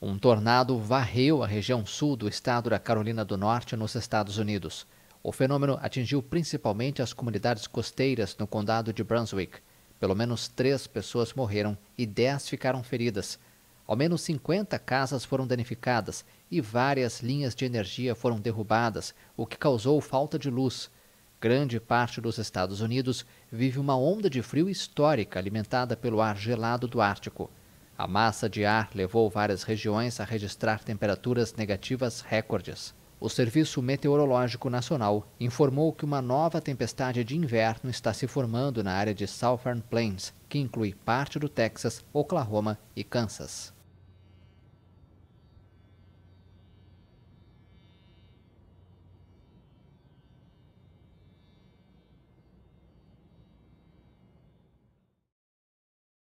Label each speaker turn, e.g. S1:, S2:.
S1: Um tornado varreu a região sul do estado da Carolina do Norte, nos Estados Unidos. O fenômeno atingiu principalmente as comunidades costeiras no condado de Brunswick. Pelo menos três pessoas morreram e dez ficaram feridas. Ao menos 50 casas foram danificadas e várias linhas de energia foram derrubadas, o que causou falta de luz. Grande parte dos Estados Unidos vive uma onda de frio histórica alimentada pelo ar gelado do Ártico. A massa de ar levou várias regiões a registrar temperaturas negativas recordes. O Serviço Meteorológico Nacional informou que uma nova tempestade de inverno está se formando na área de Southern Plains, que inclui parte do Texas, Oklahoma e Kansas.